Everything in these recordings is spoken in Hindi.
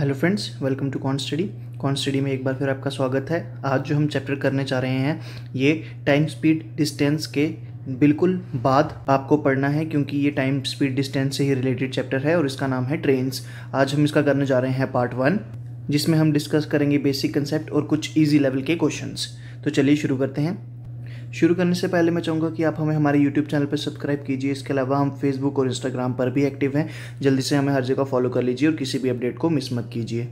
hello friends welcome to con study con study में एक बार फिर आपका स्वागत है आज जो हम चैप्टर करने जा रहे हैं ये टाइम स्पीड डिस्टेंस के बिल्कुल बाद आपको पढ़ना है क्योंकि ये टाइम स्पीड डिस्टेंस से ही रिलेटेड चैप्टर है और इसका नाम है ट्रेन्स आज हम इसका करने जा रहे हैं पार्ट वन जिसमें हम डिस्कस करेंगे बेसिक कंसेप्ट और कुछ ईजी लेवल के क्वेश्चन तो चलिए शुरू करते हैं शुरू करने से पहले मैं चाहूँगा कि आप हमें हमारे यूट्यूब चैनल पर सब्सक्राइब कीजिए इसके अलावा हम फेसबुक और इंस्टाग्राम पर भी एक्टिव हैं जल्दी से हमें हर जगह फॉलो कर लीजिए और किसी भी अपडेट को मिस मत कीजिए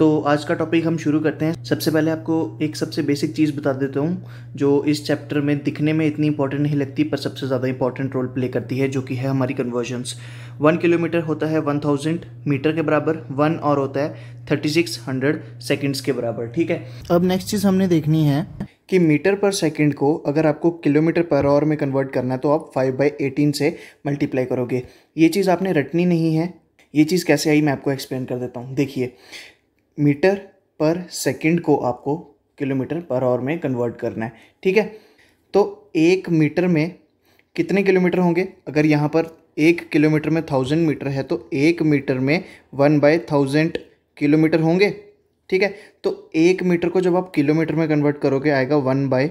तो आज का टॉपिक हम शुरू करते हैं सबसे पहले आपको एक सबसे बेसिक चीज़ बता देता हूँ जो इस चैप्टर में दिखने में इतनी इंपॉर्टेंट नहीं लगती पर सबसे ज़्यादा इंपॉर्टेंट रोल प्ले करती है जो कि है हमारी कन्वर्जन्स वन किलोमीटर होता है वन थाउजेंड मीटर के बराबर वन और होता है थर्टी सिक्स हंड्रेड सेकेंड्स के बराबर ठीक है अब नेक्स्ट चीज़ हमने देखनी है कि मीटर पर सेकंड को अगर आपको किलोमीटर पर आवर में कन्वर्ट करना है तो आप फाइव बाई एटीन से मल्टीप्लाई करोगे ये चीज़ आपने रटनी नहीं है ये चीज़ कैसे आई मैं आपको एक्सप्लेन कर देता हूँ देखिए मीटर पर सेकंड को आपको किलोमीटर पर आवर में कन्वर्ट करना है ठीक है तो एक मीटर में कितने किलोमीटर होंगे अगर यहाँ पर एक किलोमीटर में थाउजेंड मीटर है तो एक मीटर में वन बाय थाउजेंड किलोमीटर होंगे ठीक है तो एक मीटर को जब आप किलोमीटर में कन्वर्ट करोगे आएगा वन बाय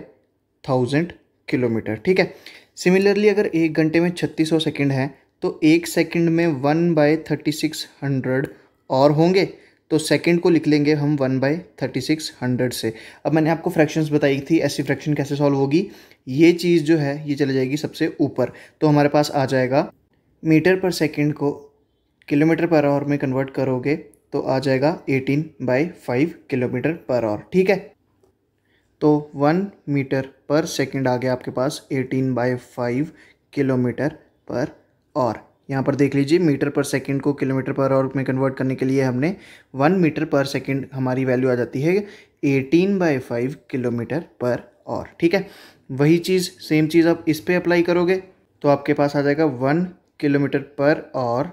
थाउजेंड किलोमीटर ठीक है सिमिलरली अगर एक घंटे में छत्तीस सौ सेकेंड है तो एक सेकेंड में one by thirty six hundred और होंगे तो सेकंड को लिख लेंगे हम one by thirty six hundred से अब मैंने आपको फ्रैक्शंस बताई थी ऐसी फ्रैक्शन कैसे सॉल्व होगी ये चीज़ जो है ये चली जाएगी सबसे ऊपर तो हमारे पास आ जाएगा मीटर पर सेकेंड को किलोमीटर पर आवर में कन्वर्ट करोगे तो आ जाएगा eighteen by five kilometre per hour ठीक है तो वन मीटर पर सेकेंड आ गया आपके पास eighteen by five kilometre per hour यहाँ पर देख लीजिए मीटर पर सेकंड को किलोमीटर पर आवर में कन्वर्ट करने के लिए हमने वन मीटर पर सेकंड हमारी वैल्यू आ जाती है eighteen by five kilometre per hour ठीक है वही चीज़ सेम चीज़ आप इस पर अप्लाई करोगे तो आपके पास आ जाएगा one kilometre per hour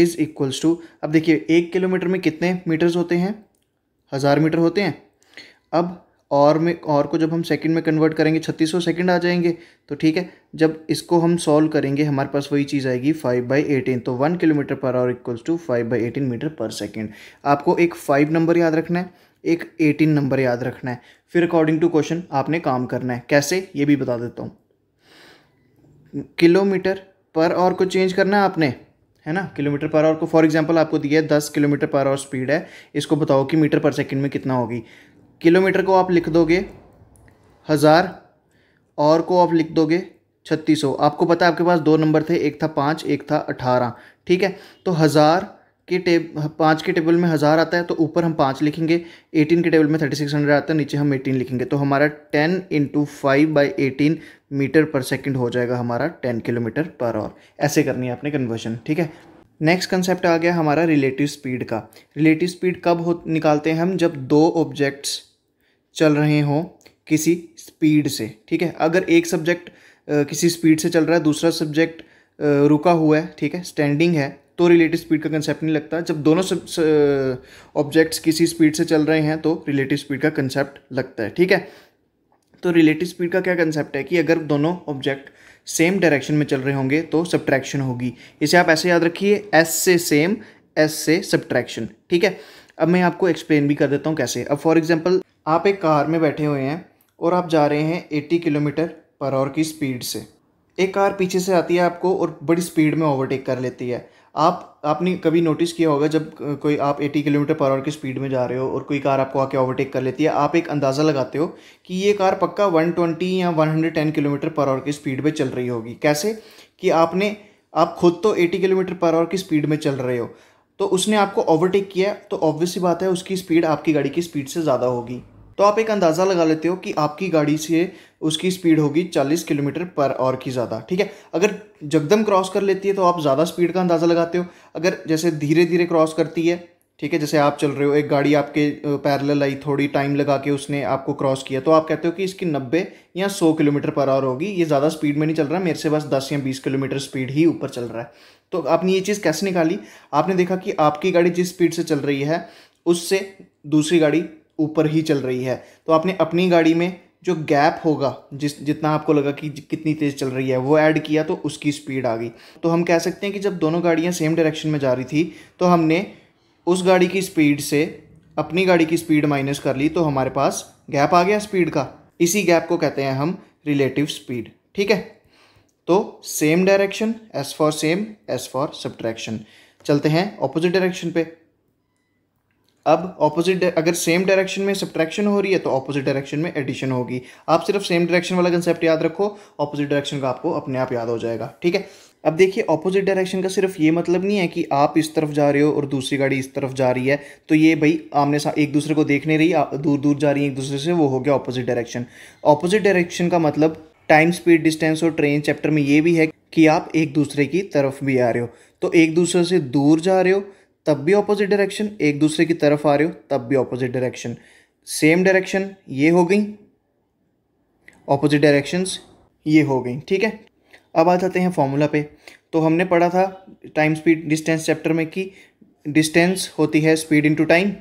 is equals to अब देखिए एक किलोमीटर में कितने मीटर्स होते हैं हज़ार मीटर होते हैं अब और में और को जब हम सेकंड में कन्वर्ट करेंगे छत्तीस सौ सेकेंड आ जाएंगे तो ठीक है जब इसको हम सॉल्व करेंगे हमारे पास वही चीज़ आएगी फाइव बाई एटीन तो one kilometre per hour equals to five by eighteen metre per second आपको एक फाइव नंबर याद रखना है एक एटीन नंबर याद रखना है फिर अकॉर्डिंग टू क्वेश्चन आपने काम करना है कैसे ये भी बता देता हूँ किलोमीटर पर और को चेंज करना है आपने है ना किलोमीटर पर आवर को फॉर एग्जांपल आपको दिया है दस किलोमीटर पर आवर स्पीड है इसको बताओ कि मीटर पर सेकंड में कितना होगी किलोमीटर को आप लिख दोगे हज़ार और को आप लिख दोगे छत्तीस सौ आपको पता है आपके पास दो नंबर थे एक था पाँच एक था अठारह ठीक है तो हज़ार के टेब पाँच के टेबल में हज़ार आता है तो ऊपर हम पाँच लिखेंगे एटीन के टेबल में थर्टी सिक्स हंड्रेड आता है नीचे हम एटीन लिखेंगे तो हमारा ten into five by eighteen metre per second हो जाएगा हमारा टेन किलोमीटर पर आवर ऐसे करनी है आपने कन्वर्जन ठीक है नेक्स्ट कंसेप्ट आ गया हमारा रिलेटिव स्पीड का रिलेटिव स्पीड कब हो निकालते हैं हम जब दो ऑब्जेक्ट्स चल रहे हों किसी स्पीड से ठीक है अगर एक सब्जेक्ट किसी स्पीड से चल रहा है दूसरा सब्जेक्ट रुका हुआ है ठीक है स्टैंडिंग है तो रिलेटिव स्पीड का कंसेप्ट नहीं लगता जब दोनों ऑब्जेक्ट्स किसी स्पीड से चल रहे हैं तो रिलेटिव स्पीड का कंसेप्ट लगता है ठीक है तो रिलेटिव स्पीड का क्या कंसेप्ट है कि अगर दोनों ऑब्जेक्ट सेम डायरेक्शन में चल रहे होंगे तो सब्ट्रैक्शन होगी इसे आप ऐसे याद रखिए एस से सेम एस से सब्ट्रैक्शन ठीक है अब मैं आपको एक्सप्लेन भी कर देता हूँ कैसे अब फॉर एग्जाम्पल आप एक कार में बैठे हुए हैं और आप जा रहे हैं 80 किलोमीटर पर आवर की स्पीड से एक कार पीछे से आती है आपको और बड़ी स्पीड में ओवरटेक कर लेती है आप आपने कभी नोटिस किया होगा जब कोई आप 80 किलोमीटर पर आवर की स्पीड में जा रहे हो और कोई कार आपको आके ओवरटेक कर लेती है आप एक अंदाज़ा लगाते हो कि ये कार पक्का 120 या 110 किलोमीटर पर आवर की स्पीड में चल रही होगी कैसे कि आपने आप खुद तो 80 किलोमीटर पर आवर की स्पीड में चल रहे हो तो उसने आपको ओवरटेक किया तो ऑब्वियसली बात है उसकी स्पीड आपकी गाड़ी की स्पीड से ज़्यादा होगी तो आप एक अंदाज़ा लगा लेते हो कि आपकी गाड़ी से उसकी स्पीड होगी 40 किलोमीटर पर आवर की ज़्यादा ठीक है अगर जगदम क्रॉस कर लेती है तो आप ज़्यादा स्पीड का अंदाज़ा लगाते हो अगर जैसे धीरे धीरे क्रॉस करती है ठीक है जैसे आप चल रहे हो एक गाड़ी आपके पैरल आई थोड़ी टाइम लगा के उसने आपको क्रॉस किया तो आप कहते हो कि इसकी नब्बे या सौ किलोमीटर पर आवर होगी ये ज़्यादा स्पीड में नहीं चल रहा मेरे से बस दस या बीस किलोमीटर स्पीड ही ऊपर चल रहा है तो आपने ये चीज़ कैसे निकाली आपने देखा कि आपकी गाड़ी जिस स्पीड से चल रही है उससे दूसरी गाड़ी ऊपर ही चल रही है तो आपने अपनी गाड़ी में जो गैप होगा जिस जितना आपको लगा कि कितनी तेज़ चल रही है वो ऐड किया तो उसकी स्पीड आ गई तो हम कह सकते हैं कि जब दोनों गाड़ियाँ सेम डायरेक्शन में जा रही थी तो हमने उस गाड़ी की स्पीड से अपनी गाड़ी की स्पीड माइनस कर ली तो हमारे पास गैप आ गया स्पीड का इसी गैप को कहते हैं हम रिलेटिव स्पीड ठीक है तो same direction S for same S for subtraction चलते हैं ऑपोजिट डायरेक्शन पे अब ऑपोजिट अगर सेम डायरेक्शन में सब्ट्रैक्शन हो रही है तो ऑपोजिट डायरेक्शन में एडिशन होगी आप सिर्फ सेम डायरेक्शन वाला कंसेप्ट याद रखो ऑपोजिट डायरेक्शन का आपको अपने आप याद हो जाएगा ठीक है अब देखिए ऑपोजिट डायरेक्शन का सिर्फ ये मतलब नहीं है कि आप इस तरफ जा रहे हो और दूसरी गाड़ी इस तरफ जा रही है तो ये भाई आमने सा एक दूसरे को देखने रही दूर दूर जा रही है एक दूसरे से वो हो गया ऑपोजिट डायरेक्शन ऑपोजिट डायरेक्शन का मतलब टाइम स्पीड डिस्टेंस और ट्रेन चैप्टर में ये भी है कि आप एक दूसरे की तरफ भी आ रहे हो तो एक दूसरे से दूर जा रहे हो तब भी ऑपोजिट डायरेक्शन एक दूसरे की तरफ आ रहे हो तब भी ऑपोजिट डायरेक्शन सेम डायरेक्शन ये हो गई ऑपोजिट डायरेक्शंस ये हो गई ठीक है अब आ जाते हैं फॉर्मूला पे तो हमने पढ़ा था टाइम स्पीड डिस्टेंस चैप्टर में कि डिस्टेंस होती है स्पीड इनटू टाइम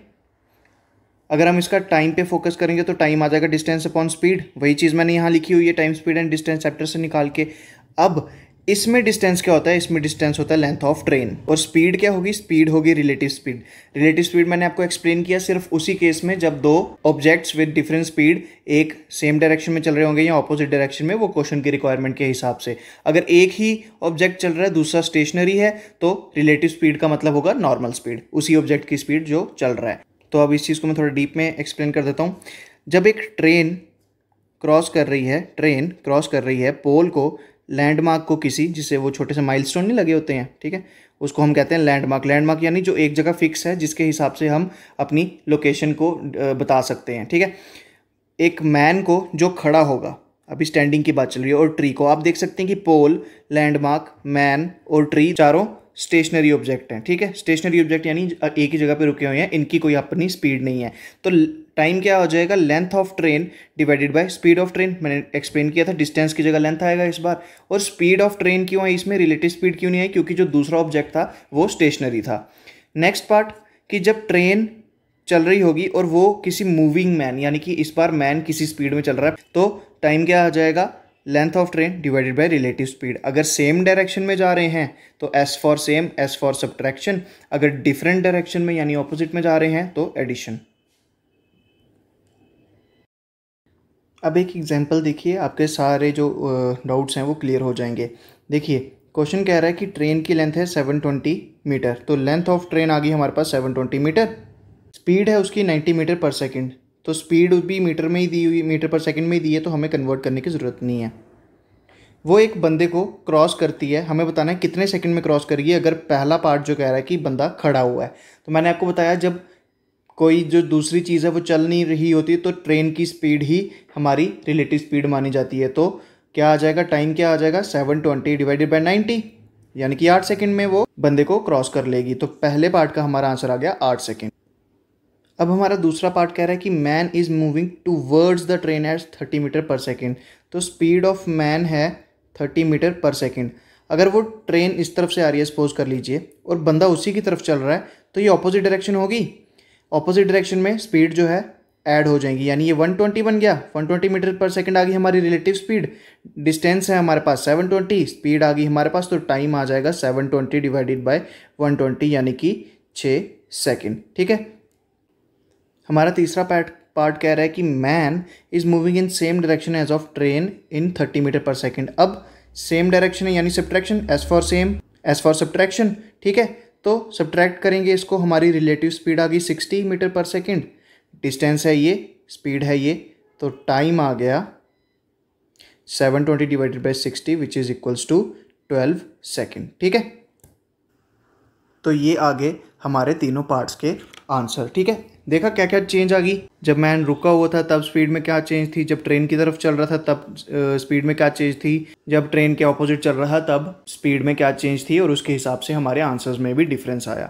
अगर हम इसका टाइम पे फोकस करेंगे तो टाइम आ जाएगा डिस्टेंस अपॉन स्पीड वही चीज़ मैंने यहाँ लिखी हुई है time speed and distance chapter से निकाल के अब इसमें डिस्टेंस क्या होता है इसमें डिस्टेंस होता है लेंथ ऑफ ट्रेन और स्पीड क्या होगी स्पीड होगी रिलेटिव स्पीड रिलेटिव स्पीड मैंने आपको एक्सप्लेन किया सिर्फ उसी केस में जब दो ऑब्जेक्ट्स विद डिफरेंट स्पीड एक सेम डायरेक्शन में चल रहे होंगे या ऑपोजिट डायरेक्शन में वो क्वेश्चन की रिक्वायरमेंट के हिसाब से अगर एक ही ऑब्जेक्ट चल रहा है दूसरा स्टेशनरी है तो रिलेटिव स्पीड का मतलब होगा नॉर्मल स्पीड उसी ऑब्जेक्ट की स्पीड जो चल रहा है तो अब इस चीज़ को मैं थोड़ा डीप में एक्सप्लेन कर देता हूँ जब एक ट्रेन क्रॉस कर रही है ट्रेन क्रॉस कर रही है पोल को लैंडमार्क को किसी जिसे वो छोटे से माइलस्टोन नहीं लगे होते हैं ठीक है उसको हम कहते हैं लैंडमार्क लैंडमार्क यानी जो एक जगह फिक्स है जिसके हिसाब से हम अपनी लोकेशन को बता सकते हैं ठीक है एक मैन को जो खड़ा होगा अभी स्टैंडिंग की बात चल रही है और ट्री को आप देख सकते हैं कि पोल लैंडमार्क मैन और ट्री चारों स्टेशनरी ऑब्जेक्ट हैं ठीक है स्टेशनरी ऑब्जेक्ट यानी एक ही जगह पे रुके हुए हैं इनकी कोई अपनी स्पीड नहीं है तो टाइम क्या हो जाएगा length of train divided by speed of train मैंने एक्सप्लेन किया था डिस्टेंस की जगह लेंथ आएगा इस बार और स्पीड ऑफ ट्रेन क्यों है इसमें रिलेटिव स्पीड क्यों नहीं है क्योंकि जो दूसरा ऑब्जेक्ट था वो स्टेशनरी था नेक्स्ट पार्ट कि जब ट्रेन चल रही होगी और वो किसी मूविंग मैन यानी कि इस बार मैन किसी स्पीड में चल रहा है तो टाइम क्या आ जाएगा length of train divided by relative speed अगर सेम डायरेक्शन में जा रहे हैं तो S for same S for subtraction अगर डिफरेंट डायरेक्शन में यानी ऑपोजिट में जा रहे हैं तो एडिशन अब एक एग्जांपल देखिए आपके सारे जो डाउट्स हैं वो क्लियर हो जाएंगे देखिए क्वेश्चन कह रहा है कि ट्रेन की लेंथ है सेवन ट्वेंटी मीटर तो लेंथ ऑफ ट्रेन आ गई हमारे पास सेवन ट्वेंटी मीटर स्पीड है उसकी नाइन्टी मीटर पर सेकेंड तो स्पीड भी मीटर में ही दी हुई मीटर पर सेकंड में ही दी है तो हमें कन्वर्ट करने की ज़रूरत नहीं है वो एक बंदे को क्रॉस करती है हमें बताना है कितने सेकंड में क्रॉस करिए अगर पहला पार्ट जो कह रहा है कि बंदा खड़ा हुआ है तो मैंने आपको बताया जब कोई जो दूसरी चीज़ है वो चल नहीं रही होती तो ट्रेन की स्पीड ही हमारी रिलेटिव स्पीड मानी जाती है तो क्या आ जाएगा टाइम क्या आ जाएगा seven twenty divided by ninety यानी कि आठ सेकेंड में वो बंदे को क्रॉस कर लेगी तो पहले पार्ट का हमारा आंसर आ गया आठ सेकेंड अब हमारा दूसरा पार्ट कह रहा है कि man is moving towards the train at thirty metre per second तो स्पीड ऑफ मैन है थर्टी मीटर पर सेकेंड अगर वो ट्रेन इस तरफ से आ रही है सपोज कर लीजिए और बंदा उसी की तरफ चल रहा है तो ये ऑपोजिट डायरेक्शन होगी ऑपोजिट डायरेक्शन में स्पीड जो है ऐड हो जाएंगी यानी ये 120 बन गया 120 मीटर पर सेकंड आ गई हमारी रिलेटिव स्पीड डिस्टेंस है हमारे पास 720 स्पीड आ गई हमारे पास तो टाइम आ जाएगा 720 डिवाइडेड बाय 120 यानी कि छः सेकंड ठीक है हमारा तीसरा पार्ट पार्ट कह रहा है कि man is moving in same direction as of train in thirty metre per second अब सेम डायरेक्शन है यानी subtraction as for same as for subtraction ठीक है तो सब्ट्रैक्ट करेंगे इसको हमारी रिलेटिव स्पीड आ गई sixty metre per second distance है ये स्पीड है ये तो टाइम आ गया seven twenty divided by sixty which is equals to twelve second ठीक है तो ये आगे हमारे तीनों पार्ट्स के आंसर ठीक है देखा क्या क्या चेंज आ गई जब मैन रुका हुआ था तब स्पीड में क्या चेंज थी जब ट्रेन की तरफ चल रहा था तब स्पीड में क्या चेंज थी जब ट्रेन के ऑपोजिट चल रहा तब स्पीड में क्या चेंज थी और उसके हिसाब से हमारे आंसर्स में भी डिफरेंस आया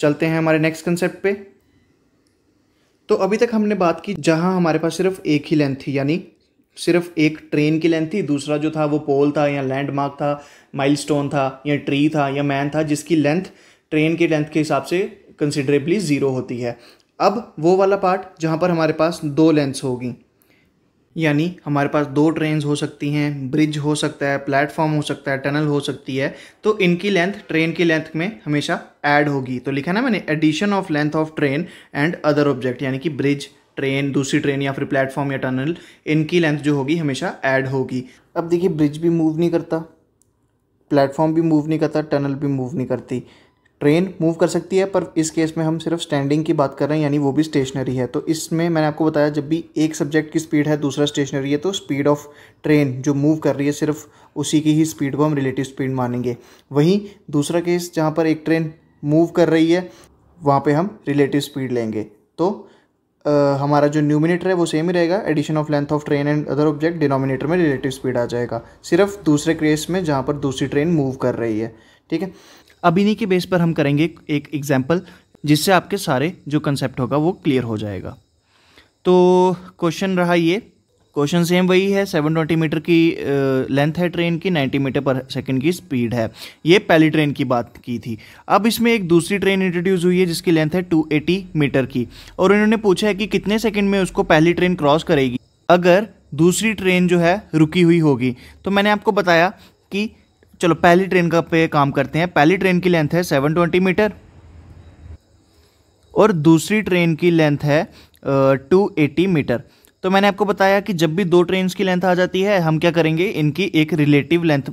चलते हैं हमारे नेक्स्ट कंसेप्ट पे तो अभी तक हमने बात की जहाँ हमारे पास सिर्फ एक ही लेंथ थी यानी सिर्फ एक ट्रेन की लेंथ थी दूसरा जो था वो पोल था या लैंडमार्क था माइलस्टोन था या ट्री था या मैन था जिसकी लेंथ ट्रेन की लेंथ के हिसाब से कंसिडरेबली ज़ीरो होती है अब वो वाला पार्ट जहाँ पर हमारे पास दो लेंस होगी यानी हमारे पास दो ट्रेन हो सकती हैं ब्रिज हो सकता है प्लेटफॉर्म हो सकता है टनल हो सकती है तो इनकी लेंथ ट्रेन की लेंथ में हमेशा ऐड होगी तो लिखा ना मैंने addition of length of train and other object यानी कि ब्रिज ट्रेन दूसरी ट्रेन या फिर प्लेटफॉर्म या टनल इनकी लेंथ जो होगी हमेशा ऐड होगी अब देखिए ब्रिज भी मूव नहीं करता प्लेटफॉर्म भी मूव नहीं करता टनल भी मूव नहीं करती ट्रेन मूव कर सकती है पर इस केस में हम सिर्फ स्टैंडिंग की बात कर रहे हैं यानी वो भी स्टेशनरी है तो इसमें मैंने आपको बताया जब भी एक सब्जेक्ट की स्पीड है दूसरा स्टेशनरी है तो स्पीड ऑफ ट्रेन जो मूव कर रही है सिर्फ उसी की ही स्पीड को हम रिलेटिव स्पीड मानेंगे वहीं दूसरा केस जहाँ पर एक ट्रेन मूव कर रही है वहाँ पर हम रिलेटिव स्पीड लेंगे तो Uh, हमारा जो न्यूमिनेटर है वो सेम ही रहेगा addition of length of train and other object denominator में रिलेटिव स्पीड आ जाएगा सिर्फ दूसरे केस में जहाँ पर दूसरी ट्रेन मूव कर रही है ठीक है अब इन्हीं के बेस पर हम करेंगे एक एग्जाम्पल जिससे आपके सारे जो कंसेप्ट होगा वो क्लियर हो जाएगा तो क्वेश्चन रहा ये क्वेश्चन सेम वही है सेवन ट्वेंटी मीटर की लेंथ है ट्रेन की नाइन्टी मीटर पर सेकंड की स्पीड है ये पहली ट्रेन की बात की थी अब इसमें एक दूसरी ट्रेन इंट्रोड्यूस हुई है जिसकी लेंथ है टू एटी मीटर की और उन्होंने पूछा है कि कितने सेकंड में उसको पहली ट्रेन क्रॉस करेगी अगर दूसरी ट्रेन जो है रुकी हुई होगी तो मैंने आपको बताया कि चलो पहली ट्रेन का पे काम करते हैं पहली ट्रेन की लेंथ है सेवन ट्वेंटी मीटर और दूसरी ट्रेन की लेंथ है टू एटी मीटर तो मैंने आपको बताया कि जब भी दो ट्रेन की लेंथ आ जाती है हम क्या करेंगे इनकी एक रिलेटिव लेंथ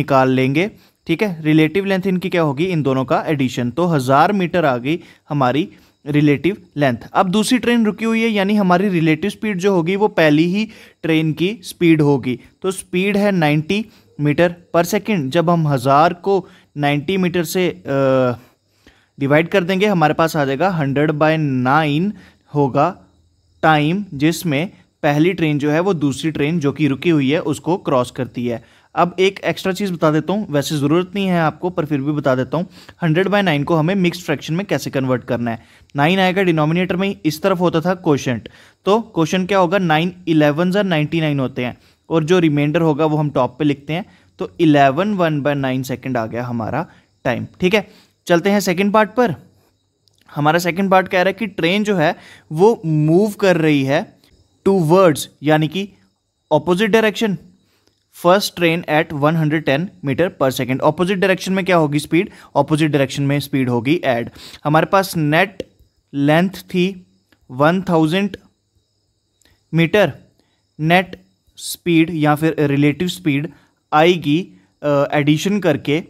निकाल लेंगे ठीक है रिलेटिव लेंथ इनकी क्या होगी इन दोनों का एडिशन तो हज़ार मीटर आ गई हमारी रिलेटिव लेंथ अब दूसरी ट्रेन रुकी हुई है यानी हमारी रिलेटिव स्पीड जो होगी वो पहली ही ट्रेन की स्पीड होगी तो स्पीड है नाइन्टी मीटर पर सेकंड जब हम हज़ार को 90 मीटर से डिवाइड कर देंगे हमारे पास आ जाएगा हंड्रेड बाय नाइन होगा टाइम जिसमें पहली ट्रेन जो है वो दूसरी ट्रेन जो कि रुकी हुई है उसको क्रॉस करती है अब एक एक्स्ट्रा चीज़ बता देता हूँ वैसे ज़रूरत नहीं है आपको पर फिर भी बता देता हूँ हंड्रेड बाय नाइन को हमें मिक्स फ्रैक्शन में कैसे कन्वर्ट करना है नाइन आएगा डिनोमिनेटर में इस तरफ होता था क्वेश्चन तो क्वेश्चन क्या होगा नाइन इलेवन जर नाइन्टी नाइन होते हैं और जो रिमाइंडर होगा वो हम टॉप पे लिखते हैं तो eleven one by nine second आ गया हमारा टाइम ठीक है चलते हैं सेकेंड पार्ट पर हमारा सेकेंड पार्ट कह रहा है कि ट्रेन जो है वो मूव कर रही है टू वर्ड्स यानी कि opposite direction first train at 110 metre per second opposite direction में क्या होगी स्पीड ऑपोजिट डायरेक्शन में स्पीड होगी एड हमारे पास नेट लेंथ थी 1000 मीटर नेट स्पीड या फिर रिलेटिव स्पीड आई की एडिशन करके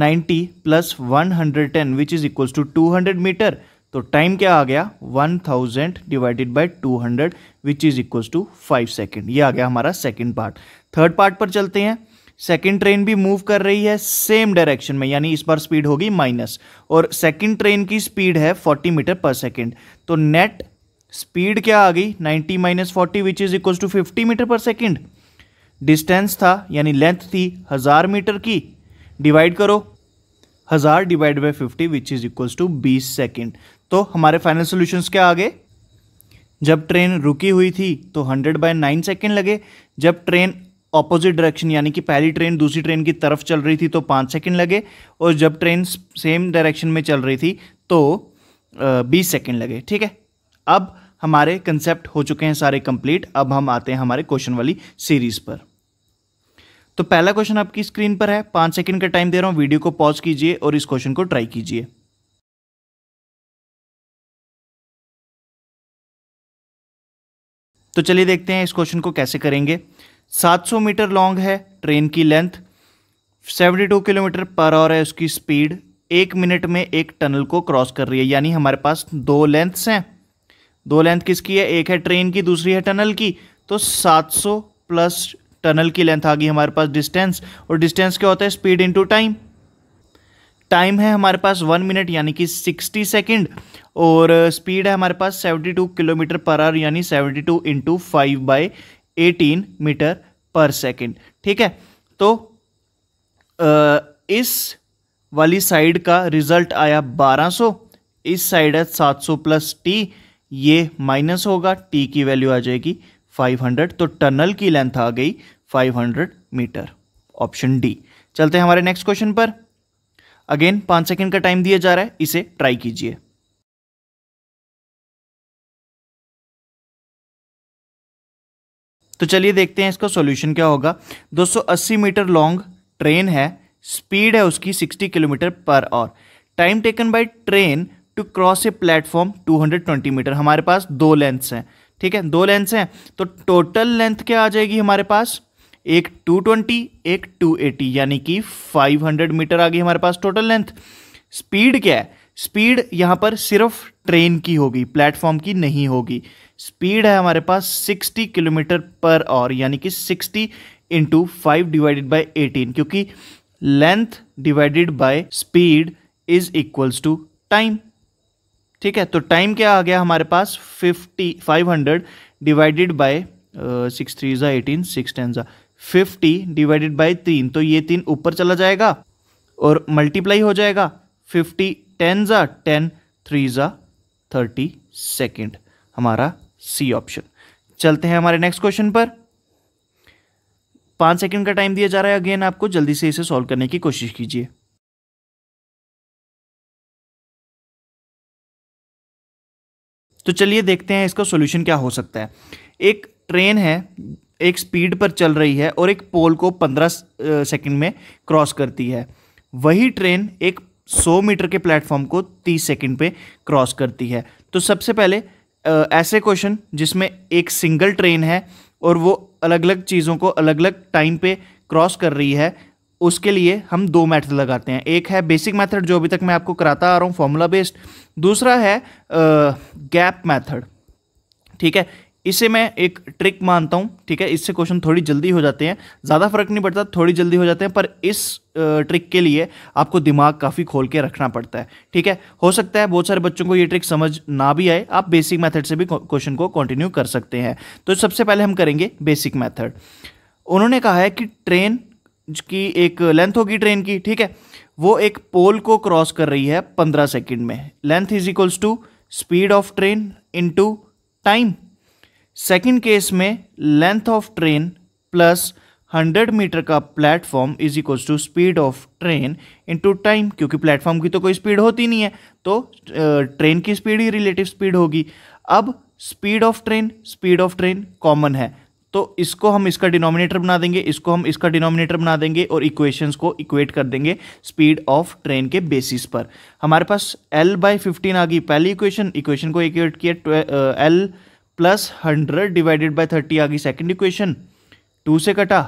90 plus 110 which is equals to two metre तो टाइम क्या आ गया 1000 divided by 200 which is equals to five second ये आ गया हमारा सेकेंड पार्ट थर्ड पार्ट पर चलते हैं सेकेंड ट्रेन भी मूव कर रही है सेम डायरेक्शन में यानी इस बार स्पीड होगी माइनस और सेकेंड ट्रेन की स्पीड है 40 मीटर पर सेकेंड तो नेट स्पीड क्या आ गई 90 minus forty which is equal to 50 metre per second distance था यानी लेंथ थी हज़ार मीटर की डिवाइड करो हज़ार divide by fifty which is equal to बीस सेकेंड तो हमारे फाइनल सोल्यूशंस क्या आ गए जब ट्रेन रुकी हुई थी तो हंड्रेड बाय नाइन सेकेंड लगे जब ट्रेन ऑपोजिट डायरेक्शन यानी कि पहली ट्रेन दूसरी ट्रेन की तरफ चल रही थी तो पाँच सेकेंड लगे और जब ट्रेन सेम डायरेक्शन में चल रही थी तो बीस सेकेंड लगे ठीक है अब हमारे कंसेप्ट हो चुके हैं सारे कंप्लीट अब हम आते हैं हमारे क्वेश्चन वाली सीरीज पर तो पहला क्वेश्चन आपकी स्क्रीन पर है पांच सेकंड का टाइम दे रहा हूं वीडियो को पॉज कीजिए और इस क्वेश्चन को ट्राई कीजिए तो चलिए देखते हैं इस क्वेश्चन को कैसे करेंगे 700 मीटर लॉन्ग है ट्रेन की लेंथ 72 किलोमीटर पर आवर है उसकी स्पीड एक मिनट में एक टनल को क्रॉस कर रही है यानी हमारे पास दो लेंथ्स हैं दो लेंथ किसकी है एक है ट्रेन की दूसरी है टनल की तो 700 प्लस टनल की लेंथ आ गई हमारे पास डिस्टेंस और डिस्टेंस क्या होता है स्पीड इंटू टाइम टाइम है हमारे पास वन मिनट यानी कि सिक्सटी सेकेंड और स्पीड है हमारे पास seventy two kilometre per hour यानी seventy two into five by eighteen metre per second ठीक है तो इस वाली साइड का रिजल्ट आया बारह इस साइड है सात सौ प्लस टी ये माइनस होगा टी की वैल्यू आ जाएगी 500 तो टनल की लेंथ आ गई 500 मीटर ऑप्शन डी चलते हैं हमारे नेक्स्ट क्वेश्चन पर अगेन पांच सेकंड का टाइम दिया जा रहा है इसे ट्राई कीजिए तो चलिए देखते हैं इसका सॉल्यूशन क्या होगा 280 मीटर लॉन्ग ट्रेन है स्पीड है उसकी 60 kilometre per hour time taken by train to cross a platform 220 metre हमारे पास दो लेंथ हैं ठीक है दो लेंथ हैं तो टोटल लेंथ क्या आ जाएगी हमारे पास एक 220 एक 280 यानी कि 500 मीटर आ गई हमारे पास टोटल लेंथ स्पीड क्या है स्पीड यहाँ पर सिर्फ ट्रेन की होगी प्लेटफॉर्म की नहीं होगी स्पीड है हमारे पास 60 किलोमीटर पर आवर यानी कि 60 into five divided by eighteen क्योंकि length divided by speed is equals to time ठीक है तो टाइम क्या आ गया हमारे पास fifty five hundred divided by six three ज़ा एटीन सिक्स टेन ज़ा फिफ्टी डिवाइडेड बाय तीन तो ये तीन ऊपर चला जाएगा और मल्टीप्लाई हो जाएगा फिफ्टी टेन ज़ा टेन थ्री ज़ा थर्टी सेकेंड हमारा सी ऑप्शन चलते हैं हमारे नेक्स्ट क्वेश्चन पर पाँच सेकंड का टाइम दिया जा रहा है अगेन आपको जल्दी से इसे सॉल्व करने की कोशिश कीजिए तो चलिए देखते हैं इसका सोल्यूशन क्या हो सकता है एक ट्रेन है एक स्पीड पर चल रही है और एक पोल को पंद्रह सेकेंड में क्रॉस करती है वही ट्रेन एक 100 मीटर के प्लेटफॉर्म को 30 सेकंड पे क्रॉस करती है तो सबसे पहले ऐसे क्वेश्चन जिसमें एक सिंगल ट्रेन है और वो अलग अलग चीज़ों को अलग अलग टाइम पे क्रॉस कर रही है उसके लिए हम दो मेथड लगाते हैं एक है बेसिक मेथड जो अभी तक मैं आपको कराता आ रहा हूँ फॉर्मूला बेस्ड दूसरा है गैप मेथड ठीक है इसे मैं एक ट्रिक मानता हूँ ठीक है इससे क्वेश्चन थोड़ी जल्दी हो जाते हैं ज़्यादा फर्क नहीं पड़ता थोड़ी जल्दी हो जाते हैं पर इस ट्रिक के लिए आपको दिमाग काफ़ी खोल के रखना पड़ता है ठीक है हो सकता है बहुत सारे बच्चों को ये ट्रिक समझ ना भी आए आप बेसिक मेथड से भी क्वेश्चन को कंटिन्यू कर सकते हैं तो सबसे पहले हम करेंगे बेसिक मैथड उन्होंने कहा है कि ट्रेन की एक लेंथ होगी ट्रेन की ठीक है वो एक पोल को क्रॉस कर रही है पंद्रह सेकेंड में length is equals to speed of train into time second case में length of train plus hundred metre का platform is equals to speed of train into time क्योंकि प्लेटफॉर्म की तो कोई स्पीड होती नहीं है तो ट्रेन की स्पीड ही रिलेटिव स्पीड होगी अब speed of train speed of train common है तो इसको हम इसका डिनोमिनेटर बना देंगे इसको हम इसका डिनोमिनेटर बना देंगे और इक्वेशंस को इक्वेट कर देंगे स्पीड ऑफ ट्रेन के बेसिस पर हमारे पास एल बाई फिफ्टीन आ गई पहली इक्वेशन इक्वेशन को इक्वेट किया L plus hundred divided by thirty आ गई सेकेंड इक्वेशन टू से कटा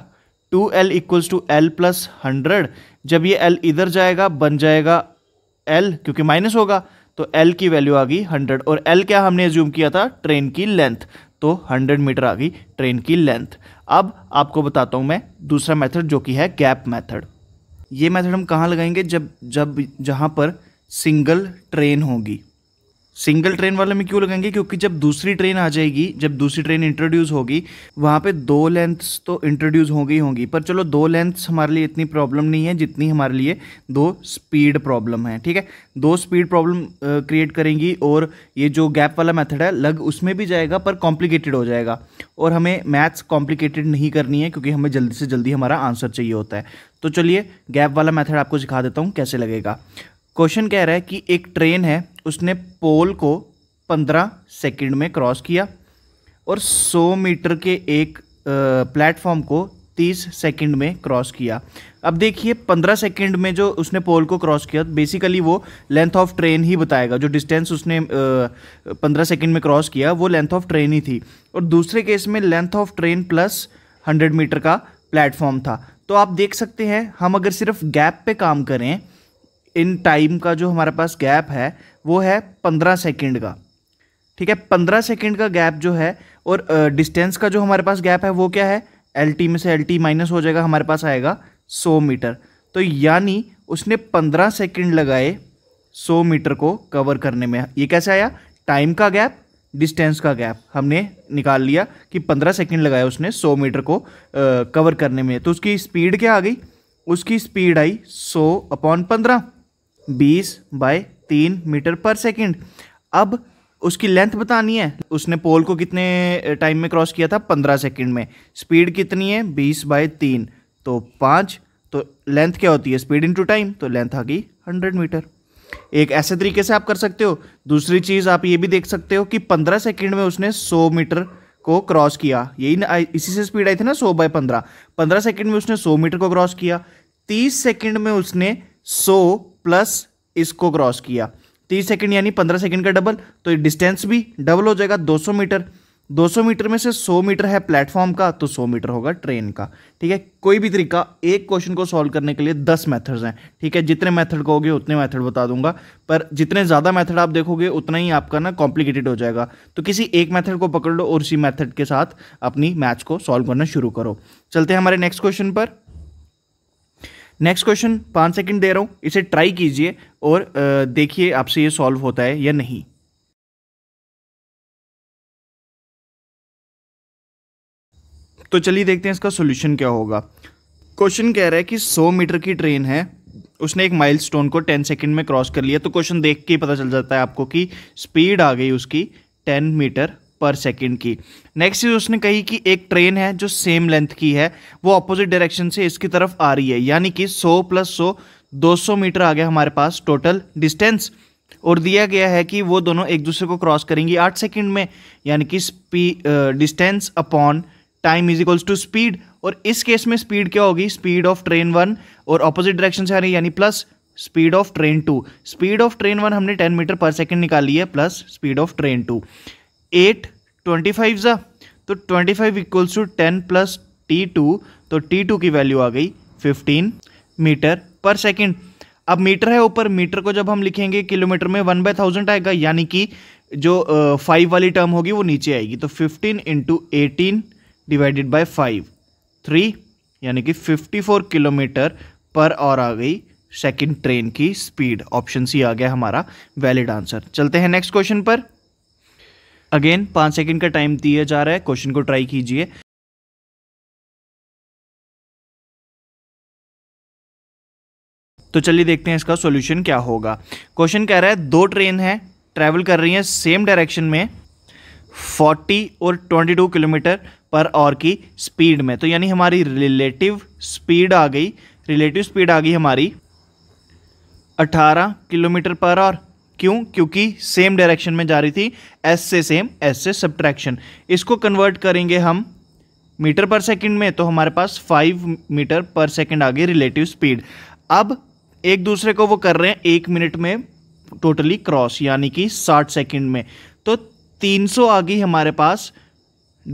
two L equals to L plus hundred जब ये एल इधर जाएगा बन जाएगा एल क्योंकि माइनस होगा तो एल की वैल्यू आ गई हंड्रेड और एल क्या हमने एज्यूम किया था ट्रेन की लेंथ तो 100 मीटर आ गई ट्रेन की लेंथ अब आपको बताता हूँ मैं दूसरा मेथड जो कि है गैप मेथड ये मेथड हम कहाँ लगाएंगे जब जब जहाँ पर सिंगल ट्रेन होगी सिंगल ट्रेन वाले में क्यों लगेंगे क्योंकि जब दूसरी ट्रेन आ जाएगी जब दूसरी ट्रेन इंट्रोड्यूस होगी वहाँ पे दो लेंथ्स तो इंट्रोड्यूस होंगी होंगी पर चलो दो लेंथ्स हमारे लिए इतनी प्रॉब्लम नहीं है जितनी हमारे लिए दो स्पीड प्रॉब्लम है ठीक है दो स्पीड प्रॉब्लम क्रिएट करेंगी और ये जो गैप वाला मैथड है लग उसमें भी जाएगा पर कॉम्प्लिकेटेड हो जाएगा और हमें मैथ्स कॉम्प्लिकेटेड नहीं करनी है क्योंकि हमें जल्दी से जल्दी हमारा आंसर चाहिए होता है तो चलिए गैप वाला मैथड आपको सिखा देता हूँ कैसे लगेगा क्वेश्चन कह रहा है कि एक ट्रेन है उसने पोल को पंद्रह सेकंड में क्रॉस किया और सौ मीटर के एक प्लेटफॉर्म को तीस सेकंड में क्रॉस किया अब देखिए पंद्रह सेकंड में जो उसने पोल को क्रॉस किया बेसिकली वो लेंथ ऑफ ट्रेन ही बताएगा जो डिस्टेंस उसने पंद्रह सेकंड में क्रॉस किया वो लेंथ ऑफ ट्रेन ही थी और दूसरे केस में length of train plus hundred metre का प्लेटफॉर्म था तो आप देख सकते हैं हम अगर सिर्फ गैप पे काम करें इन टाइम का जो हमारे पास गैप है वो है पंद्रह सेकेंड का ठीक है पंद्रह सेकेंड का गैप जो है और डिस्टेंस का जो हमारे पास गैप है वो क्या है एल में से एल माइनस हो जाएगा हमारे पास आएगा सौ मीटर तो यानी उसने पंद्रह सेकेंड लगाए सौ मीटर को कवर करने में ये कैसे आया टाइम का गैप डिस्टेंस का गैप हमने निकाल लिया कि पंद्रह सेकेंड लगाया उसने सौ मीटर को कवर करने में तो उसकी स्पीड क्या आ गई उसकी स्पीड आई सौ अपॉन पंद्रह बीस बाय तीन मीटर पर सेकेंड अब उसकी लेंथ बतानी है उसने पोल को कितने टाइम में क्रॉस किया था पंद्रह सेकेंड में स्पीड कितनी है बीस बाई तीन तो पाँच तो लेंथ क्या होती है स्पीड टू टाइम तो लेंथ आ गई हंड्रेड मीटर एक ऐसे तरीके से आप कर सकते हो दूसरी चीज़ आप ये भी देख सकते हो कि पंद्रह सेकेंड में उसने सौ मीटर को क्रॉस किया यही इसी से स्पीड आई थी ना सौ बाय पंद्रह पंद्रह सेकेंड में उसने सौ मीटर को क्रॉस किया तीस सेकेंड में उसने सौ प्लस इसको क्रॉस किया तीस सेकंड यानी पंद्रह सेकंड का डबल तो ये डिस्टेंस भी डबल हो जाएगा 200 मीटर 200 मीटर में से 100 मीटर है प्लेटफॉर्म का तो 100 मीटर होगा ट्रेन का ठीक है कोई भी तरीका एक क्वेश्चन को सॉल्व करने के लिए 10 मेथड्स हैं ठीक है जितने मेथड कहोगे उतने मेथड बता दूंगा पर जितने ज़्यादा मेथड आप देखोगे उतना ही आपका ना कॉम्प्लिकेटेड हो जाएगा तो किसी एक मैथड को पकड़ लो और उसी मैथड के साथ अपनी मैच को सॉल्व करना शुरू करो चलते हैं हमारे नेक्स्ट क्वेश्चन पर नेक्स्ट क्वेश्चन पाँच सेकंड दे रहा हूँ इसे ट्राई कीजिए और देखिए आपसे ये सॉल्व होता है या नहीं तो चलिए देखते हैं इसका सोल्यूशन क्या होगा क्वेश्चन कह रहा है कि 100 मीटर की ट्रेन है उसने एक माइलस्टोन को 10 सेकंड में क्रॉस कर लिया तो क्वेश्चन देख के ही पता चल जाता है आपको कि स्पीड आ गई उसकी 10 मीटर पर सेकेंड की नेक्स्ट चीज़ उसने कही कि एक ट्रेन है जो सेम लेंथ की है वो अपोजिट डायरेक्शन से इसकी तरफ आ रही है यानी कि 100 प्लस 100 200 मीटर आ गया हमारे पास टोटल डिस्टेंस और दिया गया है कि वो दोनों एक दूसरे को क्रॉस करेंगी आठ सेकेंड में यानी कि distance upon time is equals to speed और इस केस में स्पीड क्या होगी स्पीड ऑफ ट्रेन वन और अपोजिट डायरेक्शन से आ रही है यानी plus speed of train two speed of train one हमने टेन मीटर पर सेकेंड निकाली है plus speed of train two at twenty five ज़ा तो twenty five equals to ten plus T two तो टी टू की वैल्यू आ गई फिफ्टीन मीटर पर सेकेंड अब मीटर है ऊपर मीटर को जब हम लिखेंगे किलोमीटर में वन बाय थाउजेंड आएगा यानी कि जो फाइव uh, वाली टर्म होगी वो नीचे आएगी तो fifteen into eighteen divided by five three यानी कि fifty four kilometre per hour आ गई सेकेंड ट्रेन की स्पीड ऑप्शन सी आ गया हमारा वैलिड आंसर चलते हैं नेक्स्ट क्वेश्चन पर अगेन पाँच सेकंड का टाइम दिया जा रहा है क्वेश्चन को ट्राई कीजिए तो चलिए देखते हैं इसका सॉल्यूशन क्या होगा क्वेश्चन कह रहा है दो ट्रेन है ट्रैवल कर रही हैं सेम डायरेक्शन में 40 और 22 किलोमीटर पर और की स्पीड में तो यानी हमारी रिलेटिव स्पीड आ गई रिलेटिव स्पीड आ गई हमारी 18 किलोमीटर पर और क्यों क्योंकि सेम डायरेक्शन में जा रही थी एस से सेम एस से सब्ट्रैक्शन इसको कन्वर्ट करेंगे हम मीटर पर सेकंड में तो हमारे पास फाइव मीटर पर सेकंड आ गई रिलेटिव स्पीड अब एक दूसरे को वो कर रहे हैं एक मिनट में टोटली क्रॉस यानी कि साठ सेकेंड में तो तीन सौ आ गई हमारे पास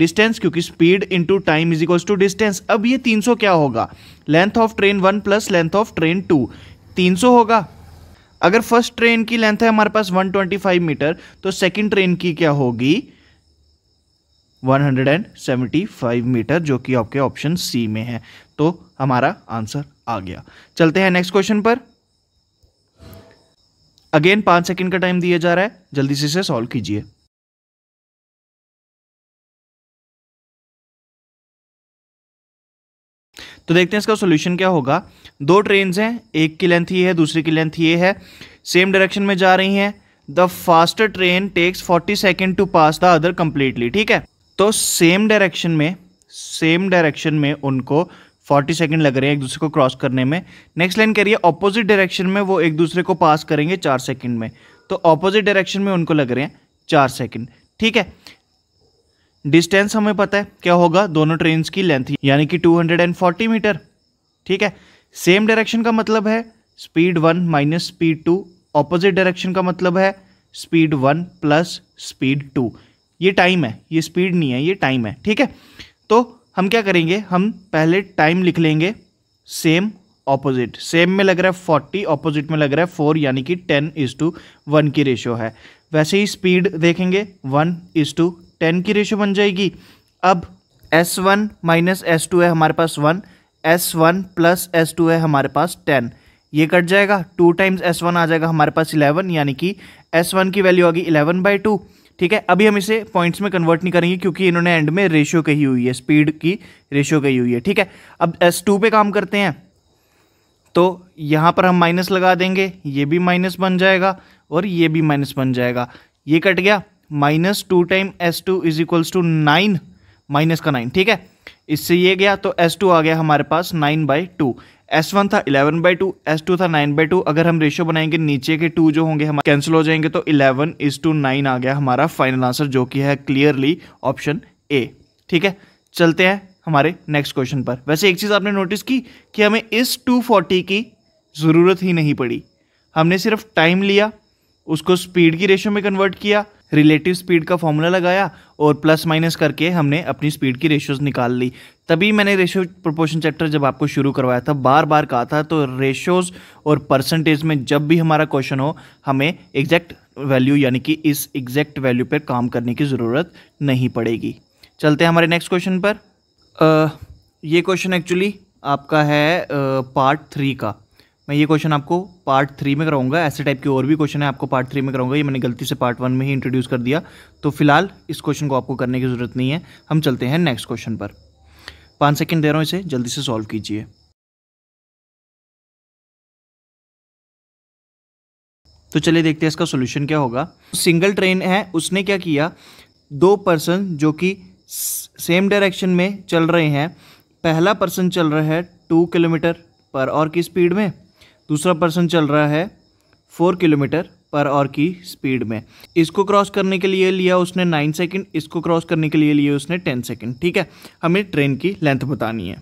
डिस्टेंस क्योंकि speed into time is equals to distance अब ये सौ क्या होगा length of train one plus length of train two सौ होगा अगर फर्स्ट ट्रेन की लेंथ है हमारे पास 125 मीटर तो सेकंड ट्रेन की क्या होगी 175 मीटर जो कि आपके ऑप्शन सी में है तो हमारा आंसर आ गया चलते हैं नेक्स्ट क्वेश्चन पर अगेन पांच सेकंड का टाइम दिया जा रहा है जल्दी से इसे सॉल्व कीजिए तो देखते हैं इसका सोल्यूशन क्या होगा दो ट्रेन हैं एक की लेंथ ये है दूसरी की लेंथ ये है सेम डायरेक्शन में जा रही हैं the faster train takes forty second to pass the other completely ठीक है तो सेम डायरेक्शन में सेम डायरेक्शन में उनको 40 सेकंड लग रहे हैं एक दूसरे को क्रॉस करने में नेक्स्ट लाइन कह रही है ऑपोजिट डायरेक्शन में वो एक दूसरे को पास करेंगे चार सेकंड में तो ऑपोजिट डायरेक्शन में उनको लग रहे हैं चार सेकंड ठीक है डिस्टेंस हमें पता है क्या होगा दोनों ट्रेन की लेंथ यानी कि 240 मीटर ठीक है सेम डायरेक्शन का मतलब है speed one minus speed two opposite direction का मतलब है speed one plus speed two ये टाइम है ये स्पीड नहीं है ये टाइम है ठीक है तो हम क्या करेंगे हम पहले टाइम लिख लेंगे सेम ऑपोजिट सेम में लग रहा है फोर्टी ऑपोजिट में लग रहा है फोर यानी कि टेन इज टू वन की रेशियो है वैसे ही स्पीड देखेंगे वन इज टू टेन की रेशो बन जाएगी अब S one minus S two है हमारे पास one S one plus S two है हमारे पास टेन ये कट जाएगा टू टाइम्स एस वन आ जाएगा हमारे पास इलेवन यानी कि एस वन की वैल्यू आ गई इलेवन बाई टू ठीक है अभी हम इसे पॉइंट्स में कन्वर्ट नहीं करेंगे क्योंकि इन्होंने एंड में रेशियो कही हुई है स्पीड की रेशियो कही हुई है ठीक है अब एस टू पे काम करते हैं तो यहाँ पर हम माइनस लगा देंगे ये भी माइनस बन जाएगा और ये भी माइनस बन जाएगा ये कट गया minus two time S two is equals to nine minus का नाइन ठीक है इससे ये गया तो एस टू आ गया हमारे पास nine by two S one था eleven by two S two था नाइन बाई टू अगर हम रेशियो बनाएंगे नीचे के टू जो होंगे हम कैंसिल हो जाएंगे तो इलेवन इज टू नाइन आ गया हमारा फाइनल आंसर जो कि है क्लियरली ऑप्शन ए ठीक है चलते हैं हमारे नेक्स्ट क्वेश्चन पर वैसे एक चीज़ आपने नोटिस की कि हमें इस फोर्टी की ज़रूरत ही नहीं पड़ी हमने सिर्फ टाइम लिया उसको स्पीड की रेशो में कन्वर्ट किया रिलेटिव स्पीड का फॉर्मूला लगाया और प्लस माइनस करके हमने अपनी स्पीड की रेशियोज निकाल ली तभी मैंने रेशियो प्रोपोर्शन चैप्टर जब आपको शुरू करवाया था बार बार कहा था तो रेशियोज और परसेंटेज में जब भी हमारा क्वेश्चन हो हमें एग्जैक्ट वैल्यू यानी कि इस एग्जैक्ट वैल्यू पर काम करने की ज़रूरत नहीं पड़ेगी चलते हैं हमारे नेक्स्ट क्वेश्चन पर आ, ये क्वेश्चन एक्चुअली आपका है आ, पार्ट थ्री का मैं ये क्वेश्चन आपको पार्ट थ्री में कराऊंगा ऐसे टाइप के और भी क्वेश्चन है आपको पार्ट थ्री में कराऊंगा ये मैंने गलती से पार्ट वन में ही इंट्रोड्यूस कर दिया तो फिलहाल इस क्वेश्चन को आपको करने की ज़रूरत नहीं है हम चलते हैं नेक्स्ट क्वेश्चन पर पाँच सेकेंड दे रहा हूँ इसे जल्दी से सॉल्व कीजिए तो चलिए देखते हैं इसका सोल्यूशन क्या होगा सिंगल ट्रेन है उसने क्या किया दो पर्सन जो कि सेम डायरेक्शन में चल रहे हैं पहला पर्सन चल रहा है टू किलोमीटर पर और की स्पीड में दूसरा पर्सन चल रहा है फोर किलोमीटर पर आवर की स्पीड में इसको क्रॉस करने के लिए लिया उसने नाइन सेकेंड इसको क्रॉस करने के लिए लिए उसने टेन सेकेंड ठीक है हमें ट्रेन की लेंथ बतानी है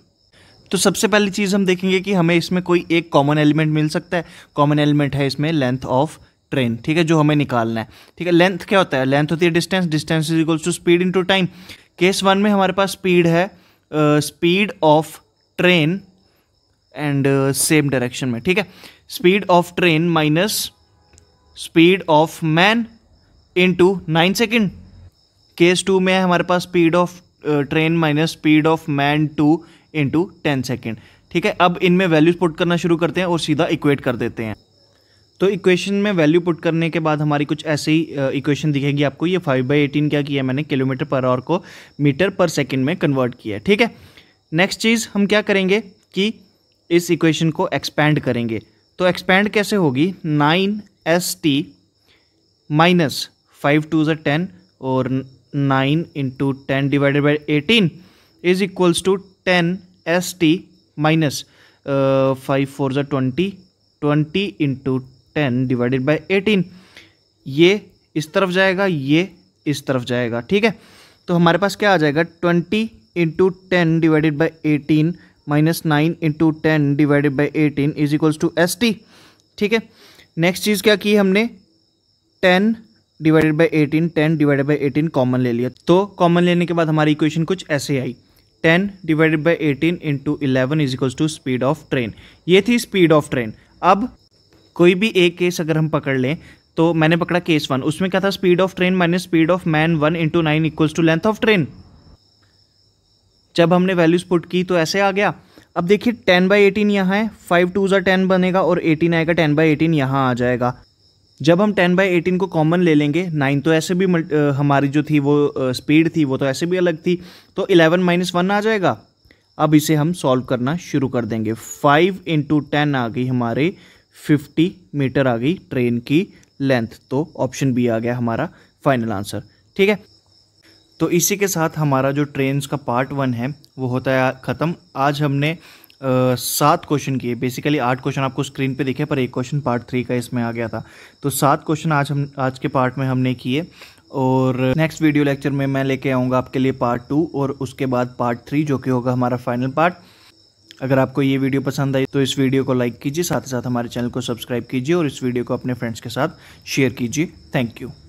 तो सबसे पहली चीज़ हम देखेंगे कि हमें इसमें कोई एक कॉमन एलिमेंट मिल सकता है कॉमन एलिमेंट है इसमें लेंथ ऑफ ट्रेन ठीक है जो हमें निकालना है ठीक है लेंथ क्या होता है लेंथ होती है distance distance is equals to speed into time case one में हमारे पास स्पीड है speed of train and same direction में ठीक है speed of train minus speed of man into nine second case two में है हमारे पास speed of train minus speed of man two into ten second ठीक है अब इनमें वैल्यूज पुट करना शुरू करते हैं और सीधा इक्वेट कर देते हैं तो इक्वेशन में वैल्यू पुट करने के बाद हमारी कुछ ऐसी ही इक्वेशन uh, दिखेगी आपको ये फाइव बाई एटीन क्या किया मैंने किलोमीटर पर आवर को मीटर पर सेकेंड में कन्वर्ट किया ठीक है नेक्स्ट चीज़ हम क्या करेंगे कि इस इक्वेशन को एक्सपेंड करेंगे तो एक्सपेंड कैसे होगी nine S T minus five two ज टेन और nine into ten divided by eighteen is equals to ten S T minus five four ज twenty twenty into ten divided by eighteen ये इस तरफ जाएगा ये इस तरफ जाएगा ठीक है तो हमारे पास क्या आ जाएगा twenty into ten divided by eighteen minus nine into ten divided by eighteen is equals to S T ठीक है नेक्स्ट चीज़ क्या की हमने ten divided by eighteen ten divided by eighteen common ले लिया तो कॉमन लेने के बाद हमारी इक्वेशन कुछ ऐसे आई ten divided by eighteen into eleven is equals to speed of train ये थी स्पीड ऑफ ट्रेन अब कोई भी एक केस अगर हम पकड़ लें तो मैंने पकड़ा केस वन उसमें क्या था speed of train minus speed of man one into nine equals to length of train जब हमने वैल्यूज़ पुट की तो ऐसे आ गया अब देखिए टेन बाई एटीन यहाँ है फाइव टू जो टेन बनेगा और एटीन आएगा टेन बाई एटीन यहाँ आ जाएगा जब हम टेन बाई एटीन को कॉमन ले लेंगे नाइन तो ऐसे भी हमारी जो थी वो स्पीड थी वो तो ऐसे भी अलग थी तो इलेवन माइनस वन आ जाएगा अब इसे हम सॉल्व करना शुरू कर देंगे फाइव इंटू टेन आ गई हमारे फिफ्टी मीटर आ गई ट्रेन की लेंथ तो ऑप्शन बी आ गया हमारा फाइनल आंसर ठीक है तो इसी के साथ हमारा जो ट्रेन्स का पार्ट वन है वो होता है ख़त्म आज हमने सात क्वेश्चन किए बेसिकली आठ क्वेश्चन आपको स्क्रीन पे दिखे पर एक क्वेश्चन पार्ट थ्री का इसमें आ गया था तो सात क्वेश्चन आज हम आज के पार्ट में हमने किए और नेक्स्ट वीडियो लेक्चर में मैं लेके आऊँगा आपके लिए पार्ट टू और उसके बाद पार्ट थ्री जो कि होगा हमारा फाइनल पार्ट अगर आपको ये वीडियो पसंद आई तो इस वीडियो को लाइक कीजिए साथ ही साथ हमारे चैनल को सब्सक्राइब कीजिए और इस वीडियो को अपने फ्रेंड्स के साथ शेयर कीजिए थैंक यू